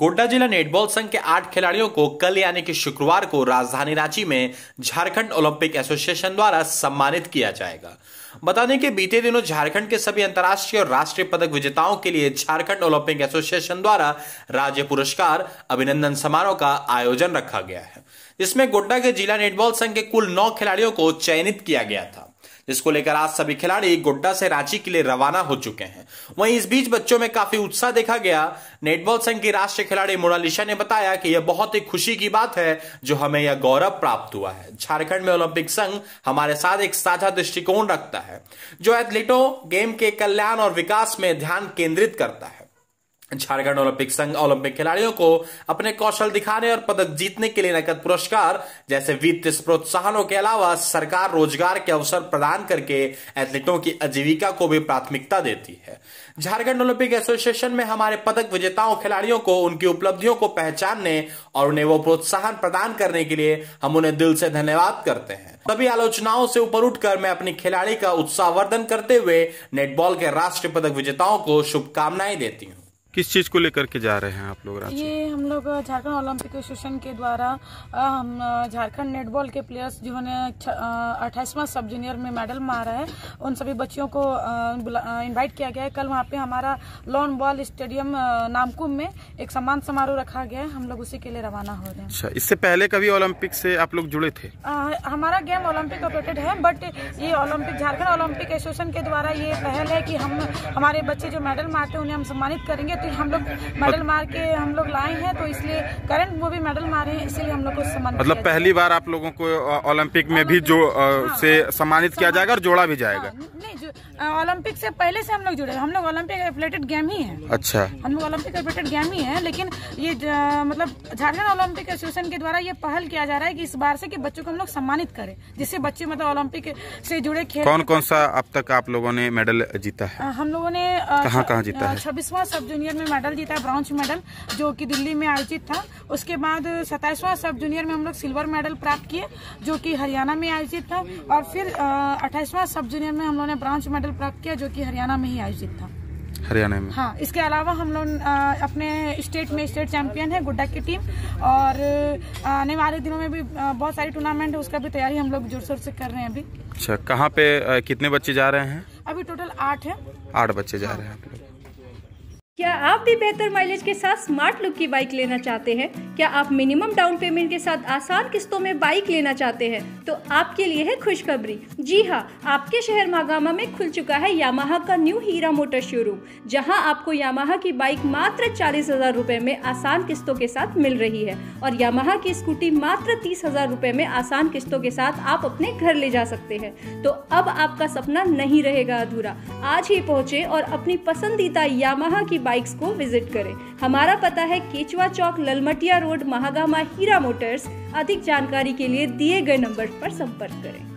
गोड्डा जिला नेटबॉल संघ के आठ खिलाड़ियों को कल यानी कि शुक्रवार को राजधानी रांची में झारखंड ओलंपिक एसोसिएशन द्वारा सम्मानित किया जाएगा बता दें कि बीते दिनों झारखंड के सभी अंतर्राष्ट्रीय और राष्ट्रीय पदक विजेताओं के लिए झारखंड ओलंपिक एसोसिएशन द्वारा राज्य पुरस्कार अभिनंदन समारोह का आयोजन रखा गया है जिसमें गोड्डा के जिला नेटबॉल संघ के कुल नौ खिलाड़ियों को चयनित किया गया था जिसको लेकर आज सभी खिलाड़ी गोड्डा से रांची के लिए रवाना हो चुके हैं वहीं इस बीच बच्चों में काफी उत्साह देखा गया नेटबॉल संघ की राष्ट्रीय खिलाड़ी मुरालिशा ने बताया कि यह बहुत ही खुशी की बात है जो हमें यह गौरव प्राप्त हुआ है झारखंड में ओलंपिक संघ हमारे साथ एक साझा दृष्टिकोण रखता है जो एथलीटों गेम के कल्याण और विकास में ध्यान केंद्रित करता है झारखंड ओलंपिक संघ ओलंपिक खिलाड़ियों को अपने कौशल दिखाने और पदक जीतने के लिए नकद पुरस्कार जैसे वित्तीय प्रोत्साहनों के अलावा सरकार रोजगार के अवसर प्रदान करके एथलीटों की आजीविका को भी प्राथमिकता देती है झारखंड ओलंपिक एसोसिएशन में हमारे पदक विजेताओं खिलाड़ियों को उनकी उपलब्धियों को पहचानने और उन्हें वो प्रोत्साहन प्रदान करने के लिए हम उन्हें दिल से धन्यवाद करते हैं सभी आलोचनाओं से ऊपर उठकर मैं अपनी खिलाड़ी का उत्साहवर्धन करते हुए नेटबॉल के राष्ट्रीय पदक विजेताओं को शुभकामनाएं देती हूँ किस चीज़ को लेकर के जा रहे हैं आप लोग ये हम लोग झारखंड ओलंपिक एसोसिएशन के द्वारा हम झारखंड नेटबॉल के प्लेयर्स जिन्होंने अट्ठाईसवा सब जूनियर में मेडल मारा है उन सभी बच्चियों को इनवाइट किया गया है कल वहाँ पे हमारा लॉन बॉल स्टेडियम नामकुम में एक सम्मान समारोह रखा गया है हम लोग उसी के लिए रवाना हो रहे हैं अच्छा इससे पहले कभी ओलंपिक से आप लोग जुड़े थे आ, हमारा गेम ओलंपिक ऑपरेटेड है बट ये ओलंपिक झारखण्ड ओलंपिक एसोसिएशन के द्वारा ये पहल है की हम हमारे बच्चे जो मेडल मारते हैं उन्हें हम सम्मानित करेंगे क्योंकि हम लोग मेडल मार के हम लोग लाए हैं तो इसलिए करंट वो भी मेडल मारे हैं इसीलिए हम लोग को सम्मान मतलब पहली बार आप लोगों को ओलंपिक में भी हाँ, जो हाँ, से हाँ, सम्मानित किया जाएगा और जोड़ा भी जाएगा ओलंपिक से पहले से हम लोग जुड़े हम लोग ओलंपिक रिलेटेड गेम ही है अच्छा हम लोग ओलंपिक रिलेटेड गेम ही है लेकिन ये मतलब झारखंड ओलंपिक एसोसिएशन के द्वारा ये पहल किया जा रहा है कि इस बार से कि बच्चों को हम लोग सम्मानित करें जिससे बच्चे मतलब ओलंपिक से जुड़े खेल कौन कौन सा अब तक आप लोगों ने मेडल जीता है हम लोगों ने कहाँ कहाँ जीता है छब्बीसवा सब जूनियर में मेडल जीता है ब्रॉन्ज मेडल जो की दिल्ली में आयोजित था उसके बाद सताइसवा सब जूनियर में हम लोग सिल्वर मेडल प्राप्त किए जो की हरियाणा में आयोजित था और फिर अट्ठाईसवा सब जूनियर में हम लोगों ने ब्रॉन्ज मेडल पदक प्राप्त किया जो कि हरियाणा में ही आयोजित था हरियाणा में हाँ इसके अलावा हम लोग अपने स्टेट में स्टेट चैंपियन है गुड्डा की टीम और आने वाले दिनों में भी बहुत सारी टूर्नामेंट है उसका भी तैयारी हम लोग जोर शोर से कर रहे हैं अभी अच्छा कहाँ पे कितने बच्चे जा रहे हैं अभी टोटल आठ है आठ बच्चे जा रहे हैं क्या आप भी बेहतर माइलेज के साथ स्मार्ट लुक की बाइक लेना चाहते हैं क्या आप मिनिमम डाउन पेमेंट के साथ आसान किस्तों में बाइक लेना चाहते हैं तो आपके लिए है खुशखबरी जी हाँ आपके शहर मागामा में खुल चुका है यामाहा का न्यू हीरा मोटर शोरूम जहाँ आपको यामाहा की बाइक मात्र चालीस हजार रूपए में आसान किस्तों के साथ मिल रही है और यामाहा की स्कूटी मात्र तीस हजार रूपए में आसान किस्तों के साथ आप अपने घर ले जा सकते हैं तो अब आपका सपना नहीं रहेगा अधूरा आज ही पहुँचे और अपनी पसंदीदा यामाहा की बाइक्स को विजिट करें हमारा पता है केचवा चौक ललमटिया रोड महागामा हीरा मोटर्स अधिक जानकारी के लिए दिए गए नंबर पर संपर्क करें